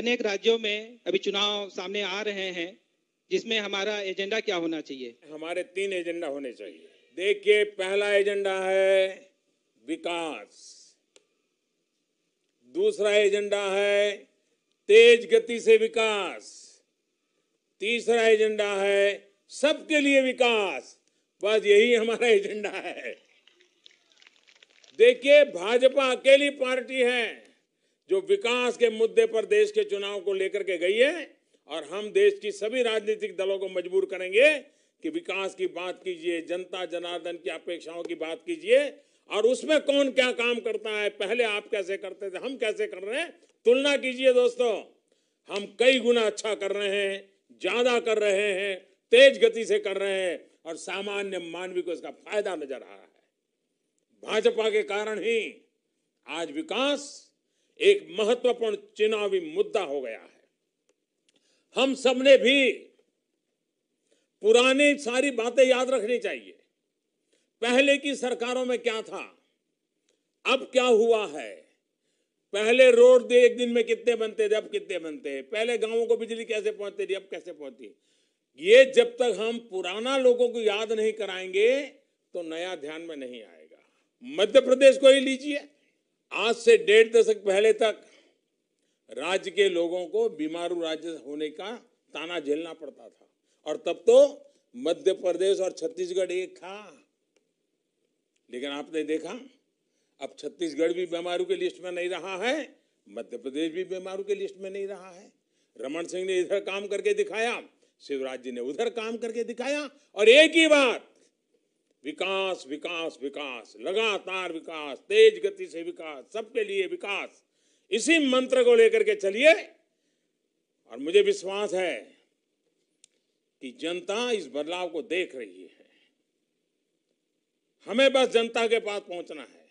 अनेक राज्यों में अभी चुनाव सामने आ रहे हैं जिसमें हमारा एजेंडा क्या होना चाहिए हमारे तीन एजेंडा होने चाहिए देखिए पहला एजेंडा है विकास दूसरा एजेंडा है तेज गति से विकास तीसरा एजेंडा है सबके लिए विकास बस यही हमारा एजेंडा है देखिए भाजपा अकेली पार्टी है जो विकास के मुद्दे पर देश के चुनाव को लेकर के गई है और हम देश की सभी राजनीतिक दलों को मजबूर करेंगे कि विकास की बात कीजिए जनता जनार्दन की अपेक्षाओं की बात कीजिए और उसमें कौन क्या काम करता है पहले आप कैसे करते थे हम कैसे कर रहे हैं तुलना कीजिए दोस्तों हम कई गुना अच्छा कर रहे हैं ज्यादा कर रहे हैं तेज गति से कर रहे हैं और सामान्य मानवी को इसका फायदा नजर आ रहा है भाजपा के कारण ही आज विकास एक महत्वपूर्ण चुनावी मुद्दा हो गया है हम सबने भी पुरानी सारी बातें याद रखनी चाहिए पहले की सरकारों में क्या था अब क्या हुआ है पहले रोड दे एक दिन में कितने बनते थे अब कितने बनते हैं पहले गांवों को बिजली कैसे पहुंचती थी अब कैसे पहुंचती ये जब तक हम पुराना लोगों को याद नहीं कराएंगे तो नया ध्यान में नहीं आएगा मध्य प्रदेश को ही लीजिए आज से डेढ़ दशक पहले तक राज्य के लोगों को बीमारू राज्य होने का ताना झेलना पड़ता था और तब तो मध्य प्रदेश और छत्तीसगढ़ एक था लेकिन आपने देखा अब छत्तीसगढ़ भी बीमारू के लिस्ट में नहीं रहा है मध्य प्रदेश भी बीमारू के लिस्ट में नहीं रहा है रमन सिंह ने इधर काम करके दिखाया शिवराज जी ने उधर काम करके दिखाया और एक ही बार विकास विकास विकास लगातार विकास तेज गति से विकास सबके लिए विकास इसी मंत्र को लेकर के चलिए और मुझे विश्वास है कि जनता इस बदलाव को देख रही है हमें बस जनता के पास पहुंचना है